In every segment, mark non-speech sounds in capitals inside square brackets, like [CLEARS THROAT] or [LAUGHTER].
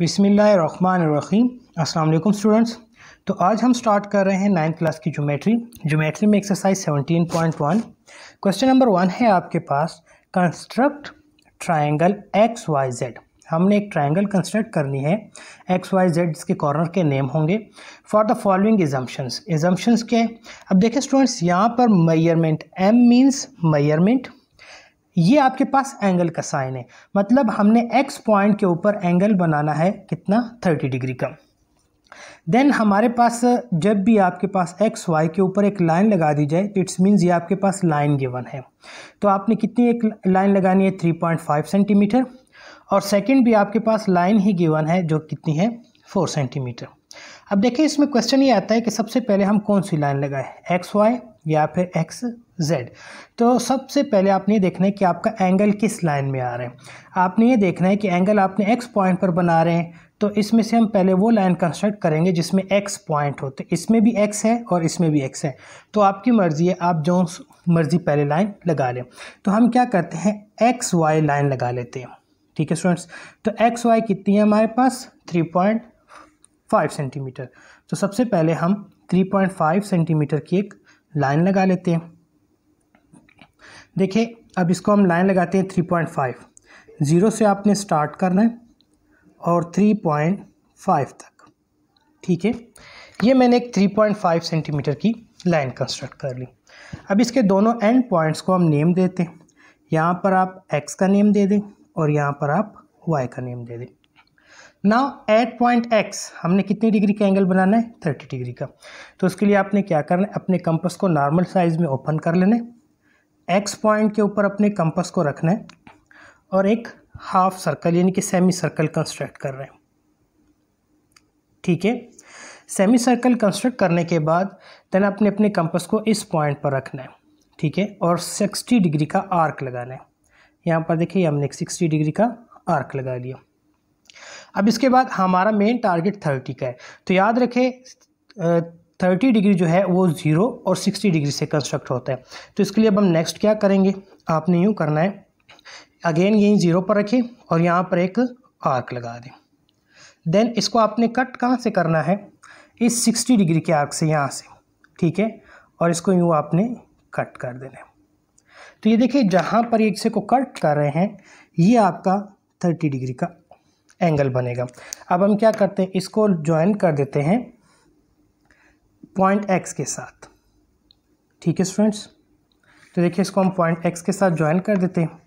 बिसमीम अस्सलाम स्टूडेंट्स तो आज हम स्टार्ट कर रहे हैं नाइन्थ क्लास की ज्योमेट्री ज्योमेट्री में एक्सरसाइज 17.1 क्वेश्चन नंबर वन है आपके पास construct triangle X Y Z हमने एक ट्रायंगल कंस्ट्रक्ट करनी है एक्स वाई जेड जिसके कॉर्नर के नेम होंगे for the following assumptions assumptions के अब देखें स्टूडेंट्स यहाँ पर मैयरमेंट एम मीन्स मैयरमेंट ये आपके पास एंगल का साइन है मतलब हमने एक्स पॉइंट के ऊपर एंगल बनाना है कितना थर्टी डिग्री का देन हमारे पास जब भी आपके पास एक्स वाई के ऊपर एक लाइन लगा दी जाए तो इट्स मीन्स ये आपके पास लाइन गिवन है तो आपने कितनी एक लाइन लगानी है थ्री पॉइंट फाइव सेंटीमीटर और सेकेंड भी आपके पास लाइन ही गिवन है जो कितनी है फोर सेंटीमीटर अब देखिए इसमें क्वेश्चन ये आता है कि सबसे पहले हम कौन सी लाइन लगाए एक्स वाई या फिर एक्स जेड तो सबसे पहले आपने ये देखना है कि आपका एंगल किस लाइन में आ रहा है आपने ये देखना है कि एंगल आपने एक्स पॉइंट पर बना रहे हैं तो इसमें से हम पहले वो लाइन कंस्ट्रक्ट करेंगे जिसमें एक्स पॉइंट हो तो इसमें भी एक्स है और इसमें भी एक्स है तो आपकी मर्ज़ी है आप जो मर्ज़ी पहले लाइन लगा लें तो हम क्या करते हैं एक्स वाई लाइन लगा लेते हैं ठीक है स्टूडेंट्स तो एक्स वाई कितनी है हमारे पास थ्री पॉइंट फाइव सेंटीमीटर तो सबसे पहले हम थ्री पॉइंट फाइव सेंटीमीटर की एक लाइन लगा लेते हैं देखिए अब इसको हम लाइन लगाते हैं थ्री पॉइंट फाइव ज़ीरो से आपने स्टार्ट करना है और थ्री पॉइंट फाइव तक ठीक है ये मैंने एक थ्री पॉइंट फाइव सेंटीमीटर की लाइन कंस्ट्रक्ट कर ली अब इसके दोनों एंड पॉइंट्स को हम नेम देते हैं यहाँ पर आप एक्स का नेम दे दें और यहाँ पर आप वाई का नेम दे दें नाउ एट पॉइंट एक्स हमने कितनी डिग्री का एंगल बनाना है थर्टी डिग्री का तो उसके लिए आपने क्या करना है अपने कंपस को नॉर्मल साइज़ में ओपन कर लेना है एक्स पॉइंट के ऊपर अपने कंपस को रखना है और एक हाफ सर्कल यानी कि सेमी सर्कल कंस्ट्रक्ट कर रहे हैं ठीक है सेमी सर्कल कंस्ट्रक्ट करने के बाद देन आपने अपने कंपस को इस पॉइंट पर रखना है ठीक है और सिक्सटी डिग्री का आर्क लगाना है यहाँ पर देखिए हमने सिक्सटी डिग्री का आर्क लगा लिया अब इसके बाद हमारा मेन टारगेट थर्टी का है तो याद रखें थर्टी डिग्री जो है वो ज़ीरो और सिक्सटी डिग्री से कंस्ट्रक्ट होता है तो इसके लिए अब हम नेक्स्ट क्या करेंगे आपने यूँ करना है अगेन यहीं ज़ीरो पर रखें और यहाँ पर एक आर्क लगा दें देन इसको आपने कट कहाँ से करना है इस सिक्सटी डिग्री के आर्क से यहाँ से ठीक है और इसको यूँ आपने कट कर देना है तो ये देखिए जहाँ पर एक से को कट कर रहे हैं ये आपका थर्टी डिग्री का एंगल बनेगा अब हम क्या करते हैं इसको ज्वाइन कर देते हैं पॉइंट एक्स के साथ ठीक है स्टूडेंट्स तो देखिए इसको हम पॉइंट एक्स के साथ ज्वाइन कर देते हैं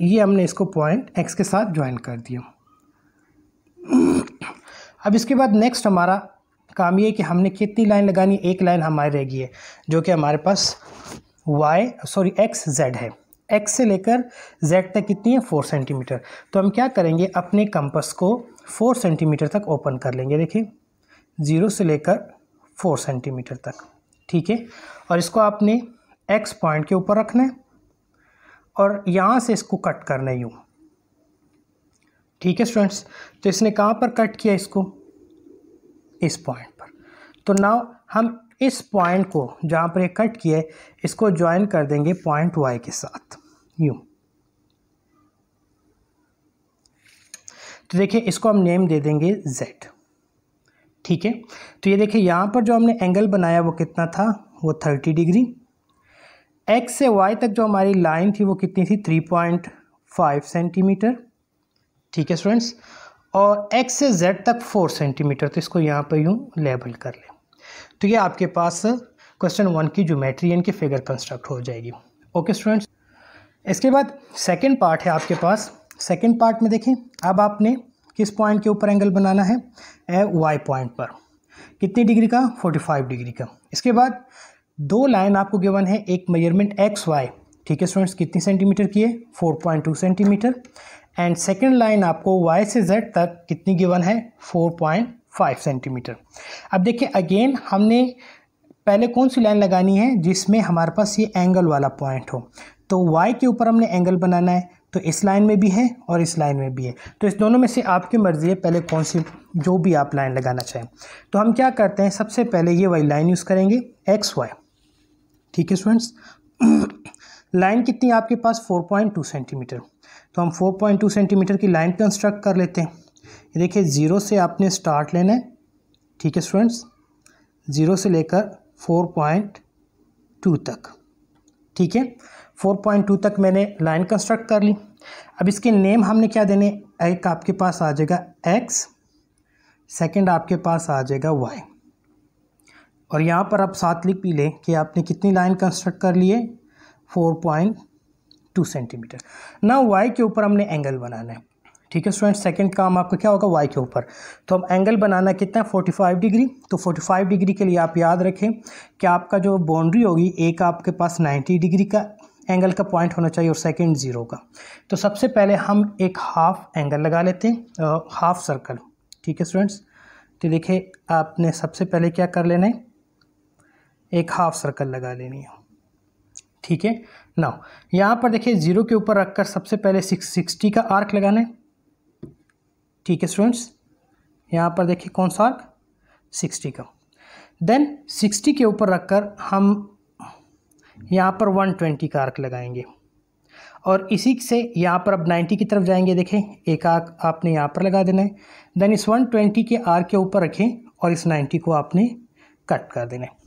ये हमने इसको पॉइंट एक्स के साथ ज्वाइन कर दिया अब इसके बाद नेक्स्ट हमारा काम ये कि हमने कितनी लाइन लगानी है एक लाइन हमारी रह गई है जो कि हमारे पास वाई सॉरी एक्स जेड है एक्स से लेकर जेड तक कितनी है फोर सेंटीमीटर तो हम क्या करेंगे अपने कंपस को फोर सेंटीमीटर तक ओपन कर लेंगे देखिए ज़ीरो से लेकर फोर सेंटीमीटर तक ठीक है और इसको आपने एक्स पॉइंट के ऊपर रखना है और यहाँ से इसको कट करना है यूँ ठीक है स्टूडेंट्स तो इसने कहाँ पर कट किया इसको इस पॉइंट पर तो नाव हम इस पॉइंट को जहाँ पर ये कट किया है इसको ज्वाइन कर देंगे पॉइंट वाई के साथ यू तो देखिए इसको हम नेम दे देंगे जेड ठीक है तो ये देखिए यहाँ पर जो हमने एंगल बनाया वो कितना था वो थर्टी डिग्री एक्स से वाई तक जो हमारी लाइन थी वो कितनी थी थ्री पॉइंट फाइव सेंटीमीटर ठीक है स्टूडेंट्स और एक्स से जेड तक फोर सेंटीमीटर तो इसको यहाँ पर यूँ लेबल कर लें तो ये आपके पास क्वेश्चन वन की ज्योमेट्री यानी की फिगर कंस्ट्रक्ट हो जाएगी ओके स्टूडेंट्स इसके बाद सेकेंड पार्ट है आपके पास सेकेंड पार्ट में देखें अब आपने किस पॉइंट के ऊपर एंगल बनाना है ए वाई पॉइंट पर कितनी डिग्री का 45 डिग्री का इसके बाद दो लाइन आपको गिवन है एक मेजरमेंट एक्स वाई ठीक है स्टूडेंट्स कितनी सेंटीमीटर की है 4.2 सेंटीमीटर एंड सेकेंड लाइन आपको वाई से जेड तक कितनी गिवन है 4.2 फाइव सेंटीमीटर अब देखिए अगेन हमने पहले कौन सी लाइन लगानी है जिसमें हमारे पास ये एंगल वाला पॉइंट हो तो वाई के ऊपर हमने एंगल बनाना है तो इस लाइन में भी है और इस लाइन में भी है तो इस दोनों में से आपकी मर्ज़ी है पहले कौन सी जो भी आप लाइन लगाना चाहें तो हम क्या करते हैं सबसे पहले ये वाली लाइन यूज़ करेंगे एक्स वाई ठीक है स्टूडेंट्स लाइन [CLEARS THROAT] कितनी आपके पास 4.2 सेंटीमीटर तो हम 4.2 सेंटीमीटर की लाइन कंस्ट्रक्ट कर लेते हैं देखिए ज़ीरो से आपने स्टार्ट लेना है ठीक है स्टूडेंट्स ज़ीरो से लेकर फोर पॉइंट टू तक ठीक है फोर पॉइंट टू तक मैंने लाइन कंस्ट्रक्ट कर ली अब इसके नेम हमने क्या देने एक आपके पास आ जाएगा एक्स सेकेंड आपके पास आ जाएगा वाई और यहाँ पर आप साथ लिख भी लें कि आपने कितनी लाइन कंस्ट्रक्ट कर लिए फोर पॉइंट टू सेंटीमीटर ना वाई के ऊपर हमने एंगल बनाना है ठीक है स्टूडेंट सेकंड काम आपका क्या होगा वाई के ऊपर तो हम एंगल बनाना कितना है फोर्टी फाइव डिग्री तो फोर्टी फाइव डिग्री के लिए आप याद रखें कि आपका जो बाउंड्री होगी एक आपके पास नाइन्टी डिग्री का एंगल का पॉइंट होना चाहिए और सेकेंड ज़ीरो का तो सबसे पहले हम एक हाफ एंगल लगा लेते हैं हाफ सर्कल ठीक है स्टूडेंट्स तो देखिए आपने सबसे पहले क्या कर लेना है एक हाफ सर्कल लगा लेनी है ठीक है ना यहाँ पर देखिए ज़ीरो के ऊपर रखकर सबसे पहले सिक्स सिक्सटी का आर्क लगाना है ठीक है स्टूडेंट्स यहाँ पर देखिए कौन सा आर्क सिक्सटी का देन सिक्सटी के ऊपर रखकर हम यहाँ पर वन ट्वेंटी का आर्क लगाएंगे और इसी से यहाँ पर अब नाइन्टी की तरफ जाएंगे देखें एक आर्क आपने यहाँ पर लगा देना है देन इस वन ट्वेंटी के आर्क के ऊपर रखें और इस नाइन्टी को आपने कट कर देना है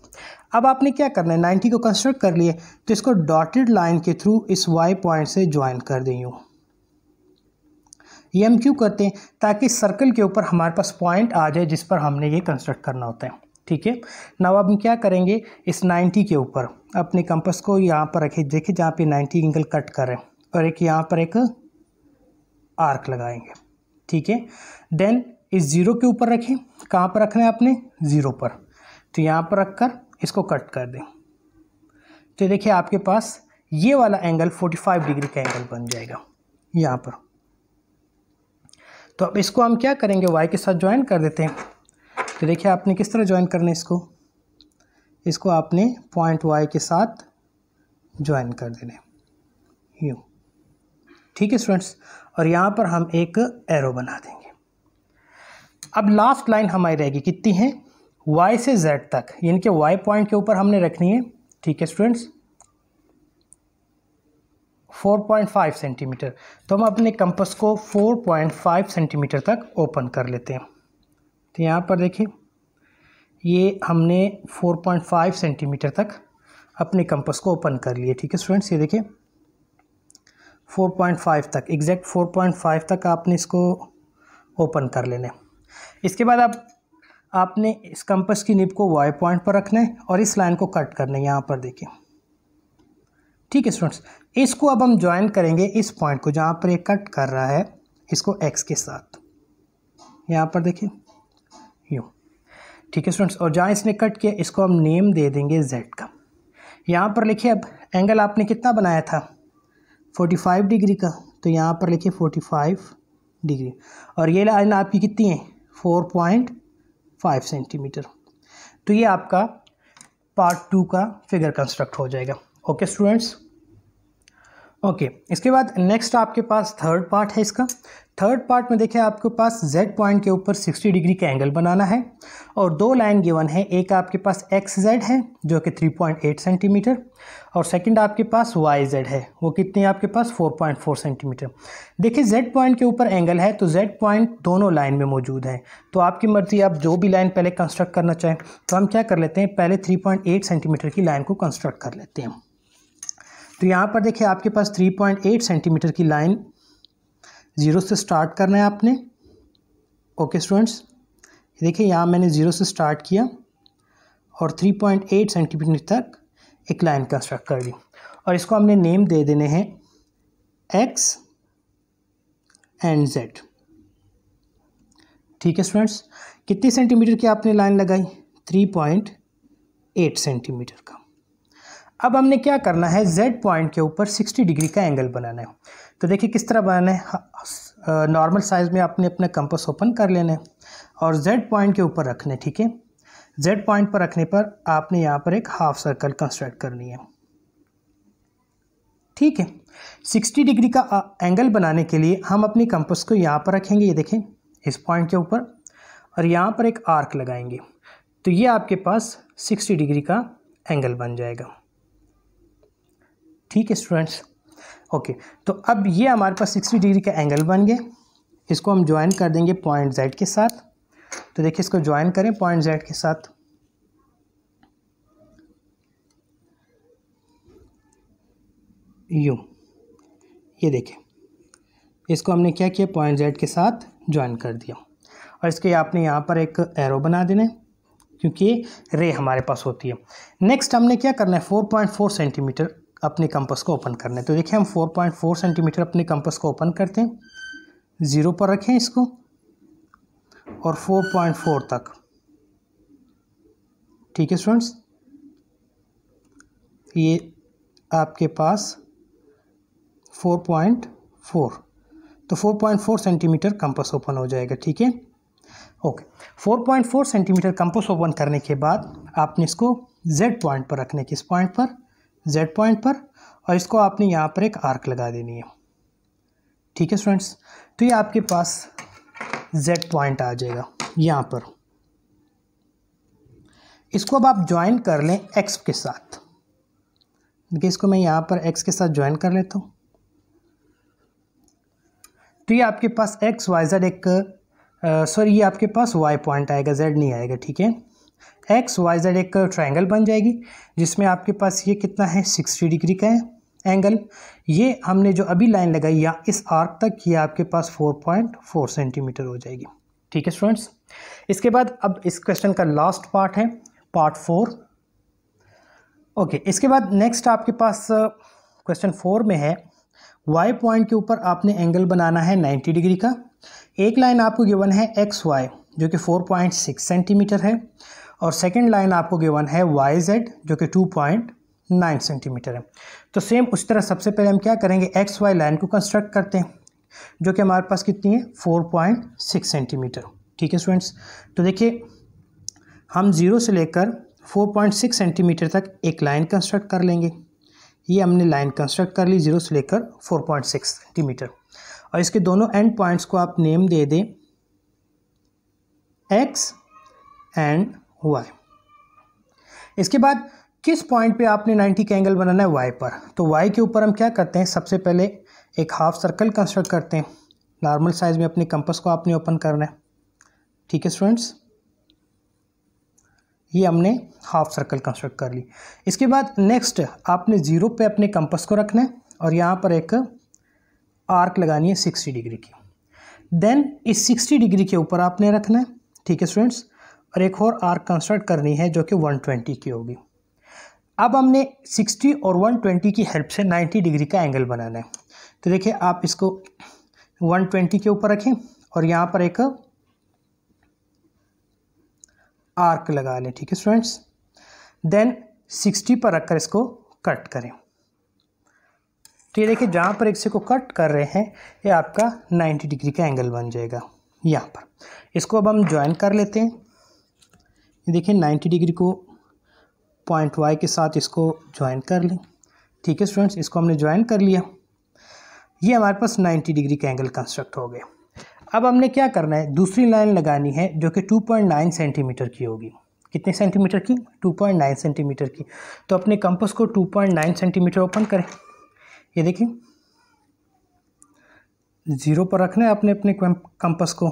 अब आपने क्या करना है नाइन्टी को कंस्ट्रक्ट कर लिए तो इसको डॉटेड लाइन के थ्रू इस वाई पॉइंट से ज्वाइन कर दें यूँ एम क्यों करते हैं ताकि सर्कल के ऊपर हमारे पास पॉइंट आ जाए जिस पर हमने ये कंस्ट्रक्ट करना होता है ठीक है ना अब हम क्या करेंगे इस 90 के ऊपर अपने कंपस को यहाँ पर रखें देखिए जहाँ पे 90 एंगल कट करें और एक यहाँ पर एक आर्क लगाएंगे ठीक है देन इस ज़ीरो के ऊपर रखें कहाँ पर रखना है आपने ज़ीरो पर तो यहाँ पर रख कर इसको कट कर दें तो देखिए आपके पास ये वाला एंगल 45 डिग्री का एंगल बन जाएगा यहाँ पर तो अब इसको हम क्या करेंगे वाई के साथ ज्वाइन कर देते हैं तो देखिए आपने किस तरह ज्वाइन करना है इसको इसको आपने पॉइंट वाई के साथ ज्वाइन कर देना है ठीक है स्टूडेंट्स और यहाँ पर हम एक एरो बना देंगे अब लास्ट लाइन हमारी रहेगी कितनी है वाई से जेड तक यानी कि वाई पॉइंट के ऊपर हमने रखनी है ठीक है स्टूडेंट्स 4.5 सेंटीमीटर तो हम अपने कंपस को 4.5 सेंटीमीटर तक ओपन कर लेते हैं तो यहाँ पर देखिए ये हमने 4.5 सेंटीमीटर तक अपने कंपस को ओपन कर लिए ठीक है स्टूडेंट्स ये देखिए 4.5 तक एग्जैक्ट 4.5 तक आपने इसको ओपन कर लेना है इसके बाद आप आपने इस कंपस की निब को वाई पॉइंट पर रखना है और इस लाइन को कट करना है यहाँ पर देखिए ठीक है स्टूडेंट्स इसको अब हम ज्वाइन करेंगे इस पॉइंट को जहाँ पर ये कट कर रहा है इसको एक्स के साथ यहाँ पर देखिए यूँ ठीक है स्टूडेंट्स और जहाँ इसने कट किया इसको हम नेम दे देंगे जेड का यहाँ पर लिखिए अब एंगल आपने कितना बनाया था 45 डिग्री का तो यहाँ पर लिखिए 45 डिग्री और ये लाइन आपकी कितनी है 4.5 सेंटीमीटर तो ये आपका पार्ट टू का फिगर कंस्ट्रक्ट हो जाएगा ओके स्टूडेंट्स ओके इसके बाद नेक्स्ट आपके पास थर्ड पार्ट है इसका थर्ड पार्ट में देखिए आपके पास z पॉइंट के ऊपर 60 डिग्री का एंगल बनाना है और दो लाइन गिवन है एक आपके पास एक्स जेड है जो कि 3.8 सेंटीमीटर और सेकंड आपके पास वाई जेड है वो कितनी आपके पास 4.4 सेंटीमीटर देखिए z पॉइंट के ऊपर एंगल है तो z पॉइंट दोनों लाइन में मौजूद है तो आपकी मर्ज़ी आप जो भी लाइन पहले कंस्ट्रक्ट करना चाहें तो हम क्या कर लेते हैं पहले थ्री सेंटीमीटर की लाइन को कंस्ट्रक्ट कर लेते हैं तो यहाँ पर देखिए आपके पास 3.8 सेंटीमीटर की लाइन ज़ीरो से स्टार्ट करना है आपने ओके स्टूडेंट्स देखिए यहाँ मैंने ज़ीरो से स्टार्ट किया और 3.8 सेंटीमीटर तक एक लाइन कंस्ट्रक्ट कर दी और इसको हमने नेम दे देने हैं एक्स एंड जेड ठीक है स्टूडेंट्स कितनी सेंटीमीटर की आपने लाइन लगाई 3.8 सेंटीमीटर का अब हमने क्या करना है जेड पॉइंट के ऊपर 60 डिग्री का एंगल बनाना है तो देखिए किस तरह बनाना है नॉर्मल हाँ, साइज़ हाँ, हाँ, में आपने अपना कंपस ओपन कर लेना है और जेड पॉइंट के ऊपर रखना है ठीक है जेड पॉइंट पर रखने पर आपने यहाँ पर एक हाफ सर्कल कंस्ट्रक्ट करनी है ठीक है सिक्सटी डिग्री का एंगल बनाने के लिए हम अपने कंपस को यहाँ पर रखेंगे ये देखें इस पॉइंट के ऊपर और यहाँ पर एक आर्क लगाएंगे तो ये आपके पास सिक्सटी डिग्री का एंगल बन जाएगा ठीक है स्टूडेंट्स ओके तो अब ये हमारे पास 60 डिग्री का एंगल बन गए इसको हम ज्वाइन कर देंगे पॉइंट जेड के साथ तो देखिए इसको ज्वाइन करें पॉइंट जेड के साथ यू ये देखें इसको हमने क्या किया पॉइंट जेड के साथ ज्वाइन कर दिया और इसके आपने यहाँ पर एक एरो बना देना है क्योंकि रे हमारे पास होती है नेक्स्ट हमने क्या करना है 4.4 सेंटीमीटर अपने कंपस को ओपन करना है तो देखिए हम 4.4 सेंटीमीटर अपने कंपस को ओपन करते हैं ज़ीरो पर रखें इसको और 4.4 तक ठीक है स्टूडेंट्स ये आपके पास 4.4 तो 4.4 सेंटीमीटर कंपस ओपन हो जाएगा ठीक है okay okay. 4.4 centimetre compass open करने के बाद आपने इसको जेड पॉइंट पर रखने किस पॉइंट पर जेड पॉइंट पर और इसको आपने यहाँ पर एक आर्क लगा देनी है ठीक है स्टूडेंट्स तो ये आपके पास जेड पॉइंट आ जाएगा यहाँ पर इसको अब आप ज्वाइन कर लें एक्स के साथ देखिए इसको मैं यहाँ पर एक्स के साथ ज्वाइन कर लेता हूँ तो ये आपके पास एक्स वाई जेड एक सॉरी ये आपके पास वाई पॉइंट आएगा जेड नहीं आएगा ठीक है एक्स वाई जेड एक ट्राइंगल बन जाएगी जिसमें आपके पास ये कितना है सिक्सटी डिग्री का है एंगल ये हमने जो अभी लाइन लगाई या इस आर्क तक ये आपके पास फोर पॉइंट फोर सेंटीमीटर हो जाएगी ठीक है स्टूडेंट्स इसके बाद अब इस क्वेश्चन का लास्ट पार्ट है पार्ट फोर ओके इसके बाद नेक्स्ट आपके पास क्वेश्चन फोर में है वाई पॉइंट के ऊपर आपने एंगल बनाना है 90 डिग्री का एक लाइन आपको गिवन है एक्स वाई जो कि 4.6 सेंटीमीटर है और सेकेंड लाइन आपको गिवन है वाई जेड जो कि टू पॉइंट नाइन सेंटीमीटर है तो सेम उस तरह सबसे पहले हम क्या करेंगे एक्स वाई लाइन को कंस्ट्रक्ट करते हैं जो कि हमारे पास कितनी है फोर पॉइंट सिक्स सेंटीमीटर ठीक है स्टूडेंट्स तो देखिए हम ज़ीरो से लेकर फोर पॉइंट सिक्स सेंटीमीटर तक एक लाइन कंस्ट्रक्ट कर लेंगे ये हमने लाइन कंस्ट्रक्ट कर ली ज़ीरो से लेकर फोर पॉइंट सिक्स सेंटीमीटर और इसके दोनों एंड पॉइंट्स को आप नेम दे दें एक्स एंड है इसके बाद किस पॉइंट पे आपने 90 का एंगल बनाना है वाई पर तो वाई के ऊपर हम क्या करते हैं सबसे पहले एक हाफ सर्कल कंस्ट्रक्ट करते हैं नॉर्मल साइज़ में अपने कंपस को आपने ओपन करना है ठीक है स्टूडेंट्स ये हमने हाफ सर्कल कंस्ट्रक्ट कर ली इसके बाद नेक्स्ट आपने ज़ीरो पे अपने कंपस को रखना है और यहाँ पर एक आर्क लगानी है सिक्सटी डिग्री की देन इस सिक्सटी डिग्री के ऊपर आपने रखना है ठीक है स्टूडेंट्स और एक और आर्क कंस्ट्रक्ट करनी है जो कि 120 की होगी अब हमने 60 और 120 की हेल्प से 90 डिग्री का एंगल बनाना है तो देखिए आप इसको 120 के ऊपर रखें और यहाँ पर एक आर्क लगा लें ठीक है स्टूडेंट्स देन 60 पर रखकर इसको कट करें तो ये देखिए जहाँ पर एक से को कट कर रहे हैं ये आपका 90 डिग्री का एंगल बन जाएगा यहाँ पर इसको अब हम ज्वाइन कर लेते हैं देखिए 90 डिग्री को पॉइंट वाई के साथ इसको ज्वाइन कर लें ठीक है स्टूडेंट्स इसको हमने ज्वाइन कर लिया ये हमारे पास 90 डिग्री का एंगल कंस्ट्रक्ट हो गया अब हमने क्या करना है दूसरी लाइन लगानी है जो कि 2.9 सेंटीमीटर की होगी कितने सेंटीमीटर की 2.9 सेंटीमीटर की तो अपने कंपस को 2.9 सेंटीमीटर ओपन करें ये देखिए ज़ीरो पर रखना है अपने अपने कंपस को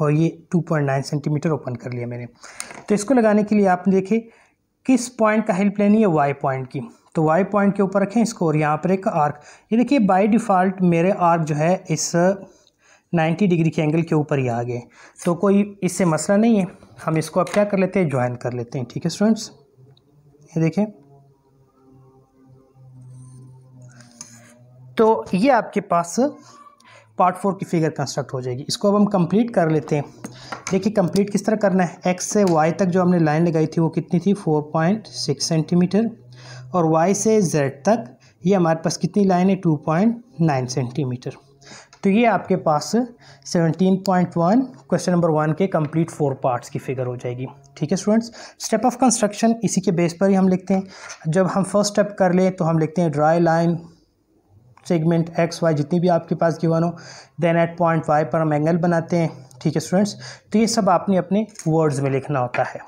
और ये 2.9 सेंटीमीटर ओपन कर लिया मैंने तो इसको लगाने के लिए आप देखें किस पॉइंट का हेल्प लेनी है वाई पॉइंट की तो वाई पॉइंट के ऊपर रखें इसको और यहाँ पर एक आर्क ये देखिए बाय डिफ़ॉल्ट मेरे आर्क जो है इस 90 डिग्री के एंगल के ऊपर ही आ गए तो कोई इससे मसला नहीं है हम इसको अब क्या कर लेते हैं ज्वाइन कर लेते हैं ठीक है स्टूडेंट्स ये देखें तो ये आपके पास पार्ट फोर की फिगर कंस्ट्रक्ट हो जाएगी इसको अब हम कंप्लीट कर लेते हैं देखिए कंप्लीट किस तरह करना है एक्स से वाई तक जो हमने लाइन लगाई थी वो कितनी थी फोर पॉइंट सिक्स सेंटीमीटर और वाई से जेड तक ये हमारे पास कितनी लाइन है टू पॉइंट नाइन सेंटीमीटर तो ये आपके पास seventeen point one question number one के कंप्लीट फोर पार्ट्स की फिगर हो जाएगी ठीक है स्टूडेंट्स स्टेप ऑफ कंस्ट्रक्शन इसी के बेस पर ही हम लिखते हैं जब हम फर्स्ट स्टेप कर लें तो हम लिखते हैं draw line segment X Y जितनी भी आपके पास गिवन हो देन एट पॉइंट वाई पर हम एंगल बनाते हैं ठीक है स्टूडेंट्स तो ये सब आपने अपने वर्ड्स में लिखना होता है